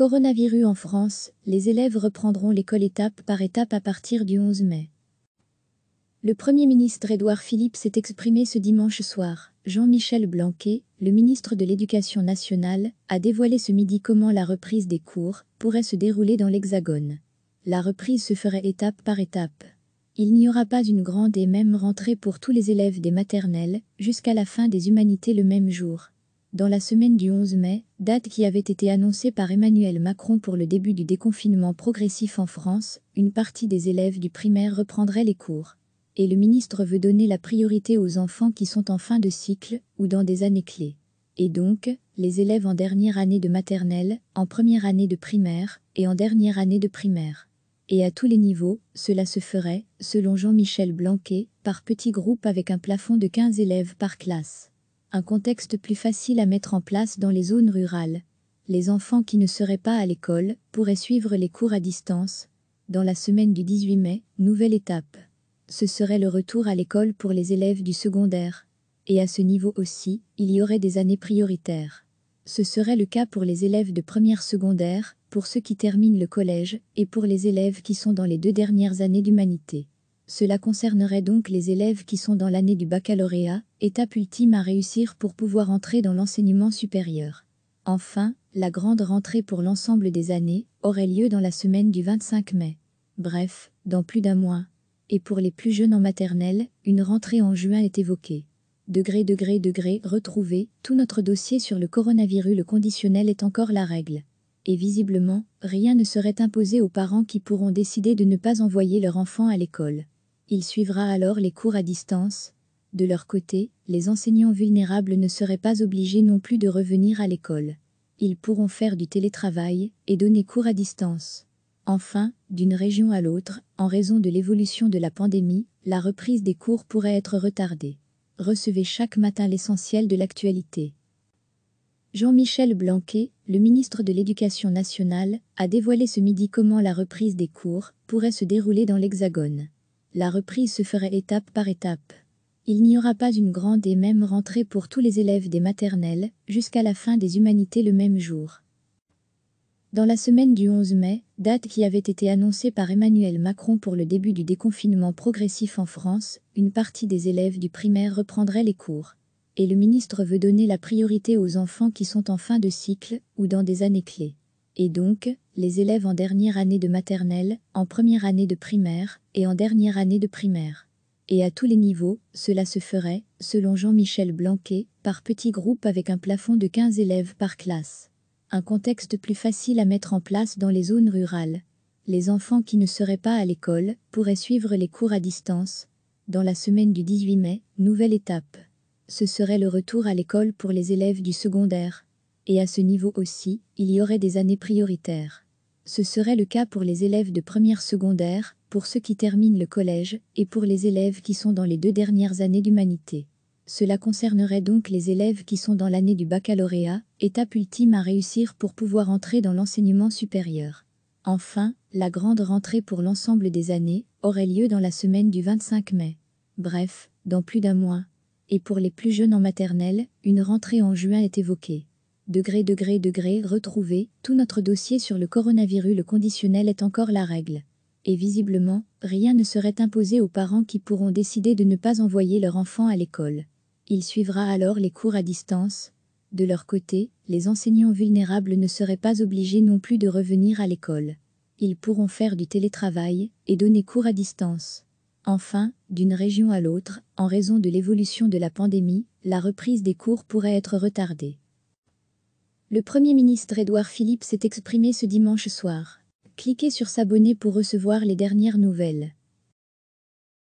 Coronavirus en France, les élèves reprendront l'école étape par étape à partir du 11 mai. Le Premier ministre Édouard Philippe s'est exprimé ce dimanche soir. Jean-Michel Blanquet, le ministre de l'Éducation nationale, a dévoilé ce midi comment la reprise des cours pourrait se dérouler dans l'Hexagone. La reprise se ferait étape par étape. Il n'y aura pas une grande et même rentrée pour tous les élèves des maternelles, jusqu'à la fin des humanités le même jour dans la semaine du 11 mai, date qui avait été annoncée par Emmanuel Macron pour le début du déconfinement progressif en France, une partie des élèves du primaire reprendraient les cours. Et le ministre veut donner la priorité aux enfants qui sont en fin de cycle ou dans des années clés. Et donc, les élèves en dernière année de maternelle, en première année de primaire et en dernière année de primaire. Et à tous les niveaux, cela se ferait, selon Jean-Michel Blanquet, par petits groupes avec un plafond de 15 élèves par classe un contexte plus facile à mettre en place dans les zones rurales. Les enfants qui ne seraient pas à l'école pourraient suivre les cours à distance. Dans la semaine du 18 mai, nouvelle étape. Ce serait le retour à l'école pour les élèves du secondaire. Et à ce niveau aussi, il y aurait des années prioritaires. Ce serait le cas pour les élèves de première secondaire, pour ceux qui terminent le collège et pour les élèves qui sont dans les deux dernières années d'humanité. Cela concernerait donc les élèves qui sont dans l'année du baccalauréat étape ultime à réussir pour pouvoir entrer dans l'enseignement supérieur. Enfin, la grande rentrée pour l'ensemble des années aurait lieu dans la semaine du 25 mai. Bref, dans plus d'un mois. Et pour les plus jeunes en maternelle, une rentrée en juin est évoquée. Degré, degré, degré, retrouvé, tout notre dossier sur le coronavirus, le conditionnel est encore la règle. Et visiblement, rien ne serait imposé aux parents qui pourront décider de ne pas envoyer leur enfant à l'école. Il suivra alors les cours à distance, de leur côté, les enseignants vulnérables ne seraient pas obligés non plus de revenir à l'école. Ils pourront faire du télétravail et donner cours à distance. Enfin, d'une région à l'autre, en raison de l'évolution de la pandémie, la reprise des cours pourrait être retardée. Recevez chaque matin l'essentiel de l'actualité. Jean-Michel Blanquet, le ministre de l'Éducation nationale, a dévoilé ce midi comment la reprise des cours pourrait se dérouler dans l'Hexagone. La reprise se ferait étape par étape il n'y aura pas une grande et même rentrée pour tous les élèves des maternelles, jusqu'à la fin des humanités le même jour. Dans la semaine du 11 mai, date qui avait été annoncée par Emmanuel Macron pour le début du déconfinement progressif en France, une partie des élèves du primaire reprendraient les cours. Et le ministre veut donner la priorité aux enfants qui sont en fin de cycle ou dans des années clés. Et donc, les élèves en dernière année de maternelle, en première année de primaire et en dernière année de primaire et à tous les niveaux, cela se ferait, selon Jean-Michel Blanquet, par petits groupes avec un plafond de 15 élèves par classe. Un contexte plus facile à mettre en place dans les zones rurales. Les enfants qui ne seraient pas à l'école pourraient suivre les cours à distance. Dans la semaine du 18 mai, nouvelle étape. Ce serait le retour à l'école pour les élèves du secondaire. Et à ce niveau aussi, il y aurait des années prioritaires. Ce serait le cas pour les élèves de première secondaire, pour ceux qui terminent le collège et pour les élèves qui sont dans les deux dernières années d'humanité. Cela concernerait donc les élèves qui sont dans l'année du baccalauréat, étape ultime à réussir pour pouvoir entrer dans l'enseignement supérieur. Enfin, la grande rentrée pour l'ensemble des années aurait lieu dans la semaine du 25 mai. Bref, dans plus d'un mois. Et pour les plus jeunes en maternelle, une rentrée en juin est évoquée degré, degré, degré, retrouvé, tout notre dossier sur le coronavirus, le conditionnel est encore la règle. Et visiblement, rien ne serait imposé aux parents qui pourront décider de ne pas envoyer leur enfant à l'école. Il suivra alors les cours à distance. De leur côté, les enseignants vulnérables ne seraient pas obligés non plus de revenir à l'école. Ils pourront faire du télétravail et donner cours à distance. Enfin, d'une région à l'autre, en raison de l'évolution de la pandémie, la reprise des cours pourrait être retardée. Le Premier ministre Édouard Philippe s'est exprimé ce dimanche soir. Cliquez sur s'abonner pour recevoir les dernières nouvelles.